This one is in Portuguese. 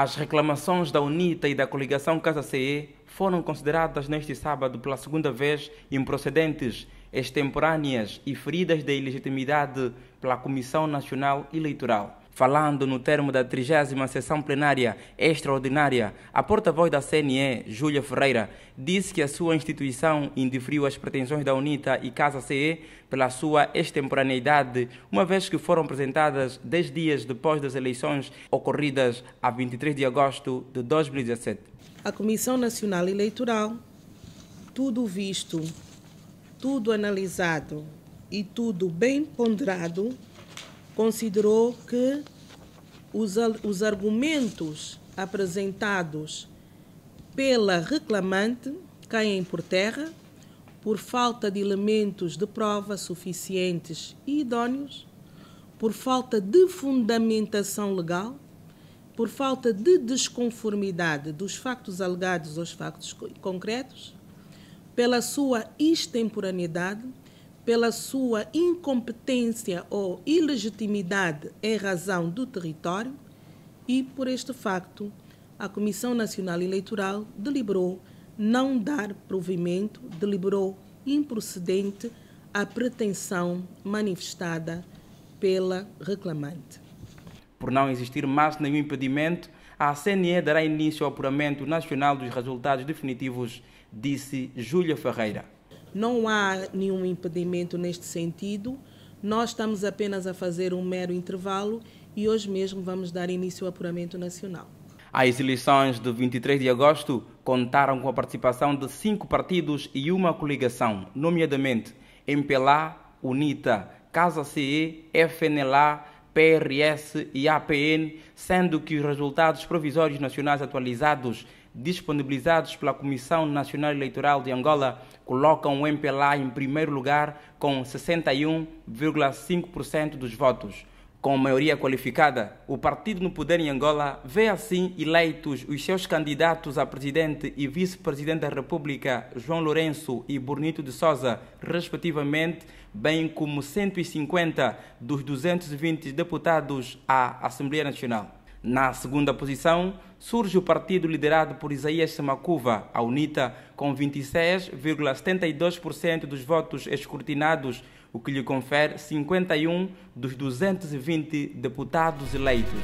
As reclamações da UNITA e da coligação Casa CE foram consideradas neste sábado pela segunda vez improcedentes, extemporâneas e feridas de ilegitimidade pela Comissão Nacional Eleitoral. Falando no termo da 30 sessão plenária extraordinária, a porta-voz da CNE, Júlia Ferreira, disse que a sua instituição indiferiu as pretensões da UNITA e Casa CE pela sua extemporaneidade, uma vez que foram apresentadas 10 dias depois das eleições ocorridas a 23 de agosto de 2017. A Comissão Nacional Eleitoral, tudo visto, tudo analisado e tudo bem ponderado, considerou que os, os argumentos apresentados pela reclamante caem por terra por falta de elementos de prova suficientes e idôneos, por falta de fundamentação legal, por falta de desconformidade dos factos alegados aos factos concretos, pela sua extemporaneidade pela sua incompetência ou ilegitimidade em razão do território e, por este facto, a Comissão Nacional Eleitoral deliberou não dar provimento, deliberou improcedente a pretensão manifestada pela reclamante. Por não existir mais nenhum impedimento, a CNE dará início ao apuramento nacional dos resultados definitivos, disse Júlia Ferreira. Não há nenhum impedimento neste sentido. Nós estamos apenas a fazer um mero intervalo e hoje mesmo vamos dar início ao apuramento nacional. As eleições de 23 de agosto contaram com a participação de cinco partidos e uma coligação, nomeadamente MPLA, UNITA, Casa CE, FNLA, PRS e APN, sendo que os resultados provisórios nacionais atualizados disponibilizados pela Comissão Nacional Eleitoral de Angola colocam o MPLA em primeiro lugar com 61,5% dos votos. Com maioria qualificada, o partido no poder em Angola vê assim eleitos os seus candidatos a presidente e vice-presidente da República, João Lourenço e Bonito de Souza, respectivamente, bem como 150 dos 220 deputados à Assembleia Nacional. Na segunda posição, surge o partido liderado por Isaías Samacuva, a UNITA, com 26,72% dos votos escrutinados, o que lhe confere 51 dos 220 deputados eleitos.